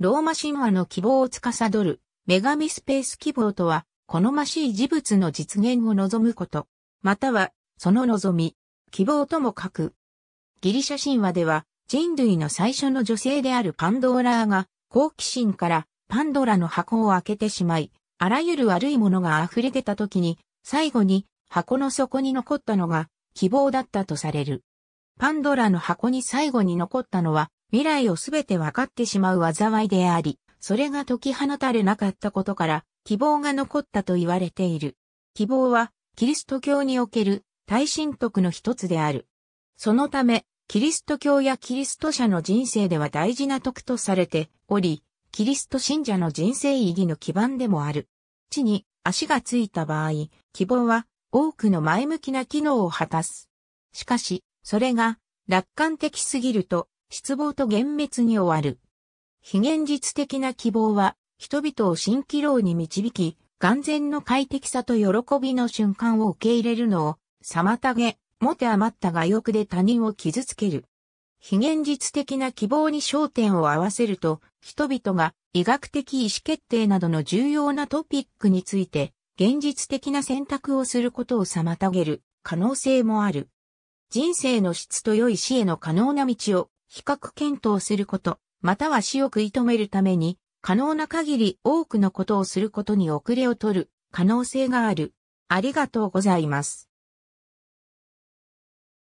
ローマ神話の希望を司る、女神スペース希望とは、好ましい事物の実現を望むこと、または、その望み、希望とも書く。ギリシャ神話では、人類の最初の女性であるパンドーラーが、好奇心からパンドラの箱を開けてしまい、あらゆる悪いものが溢れ出た時に、最後に箱の底に残ったのが希望だったとされる。パンドラの箱に最後に残ったのは未来をすべて分かってしまう災いであり、それが解き放たれなかったことから希望が残ったと言われている。希望はキリスト教における大神徳の一つである。そのため、キリスト教やキリスト者の人生では大事な徳とされており、キリスト信者の人生意義の基盤でもある。地に足がついた場合、希望は多くの前向きな機能を果たす。しかし、それが楽観的すぎると失望と幻滅に終わる。非現実的な希望は、人々を蜃気楼に導き、眼前の快適さと喜びの瞬間を受け入れるのを、妨げ、持て余った我欲で他人を傷つける。非現実的な希望に焦点を合わせると、人々が医学的意思決定などの重要なトピックについて、現実的な選択をすることを妨げる可能性もある。人生の質と良い死への可能な道を比較検討すること、または死を食い止めるために、可能な限り多くのことをすることに遅れを取る可能性がある。ありがとうございます。